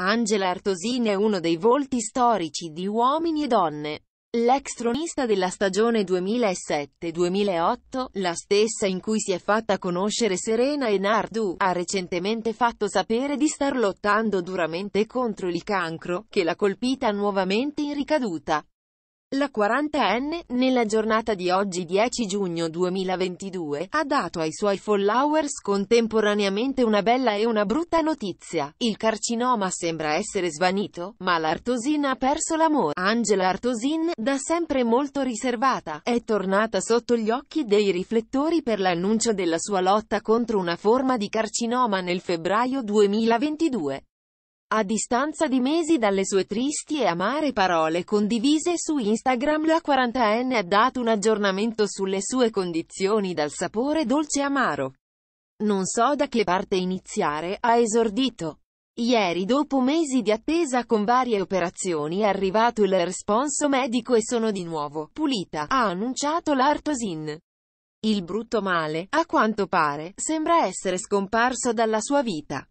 Angela Artosini è uno dei volti storici di Uomini e Donne. L'ex tronista della stagione 2007-2008, la stessa in cui si è fatta conoscere Serena e Nardu, ha recentemente fatto sapere di star lottando duramente contro il cancro, che l'ha colpita nuovamente in ricaduta. La 40enne, nella giornata di oggi 10 giugno 2022, ha dato ai suoi followers contemporaneamente una bella e una brutta notizia. Il carcinoma sembra essere svanito, ma l'Artosin ha perso l'amore. Angela Artosin, da sempre molto riservata, è tornata sotto gli occhi dei riflettori per l'annuncio della sua lotta contro una forma di carcinoma nel febbraio 2022. A distanza di mesi dalle sue tristi e amare parole condivise su Instagram la 40enne ha dato un aggiornamento sulle sue condizioni dal sapore dolce amaro. Non so da che parte iniziare, ha esordito. Ieri dopo mesi di attesa con varie operazioni è arrivato il responso medico e sono di nuovo pulita, ha annunciato l'Artosin. Il brutto male, a quanto pare, sembra essere scomparso dalla sua vita.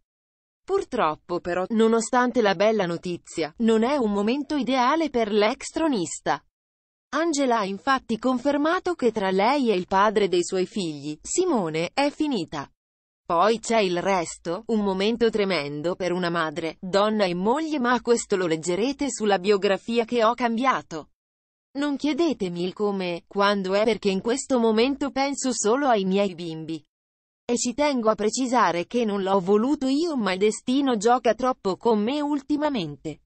Purtroppo però, nonostante la bella notizia, non è un momento ideale per l'ex tronista. Angela ha infatti confermato che tra lei e il padre dei suoi figli, Simone, è finita. Poi c'è il resto, un momento tremendo per una madre, donna e moglie ma questo lo leggerete sulla biografia che ho cambiato. Non chiedetemi il come, quando è perché in questo momento penso solo ai miei bimbi. E ci tengo a precisare che non l'ho voluto io ma il destino gioca troppo con me ultimamente.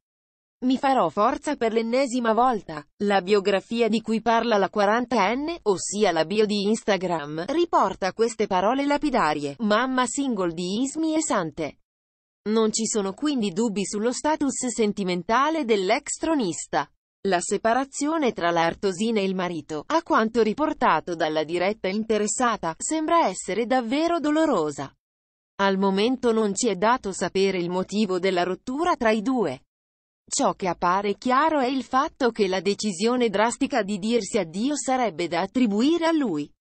Mi farò forza per l'ennesima volta. La biografia di cui parla la 40enne, ossia la bio di Instagram, riporta queste parole lapidarie. Mamma single di Ismi e Sante. Non ci sono quindi dubbi sullo status sentimentale dell'ex tronista. La separazione tra l'Artosina e il marito, a quanto riportato dalla diretta interessata, sembra essere davvero dolorosa. Al momento non ci è dato sapere il motivo della rottura tra i due. Ciò che appare chiaro è il fatto che la decisione drastica di dirsi addio sarebbe da attribuire a lui.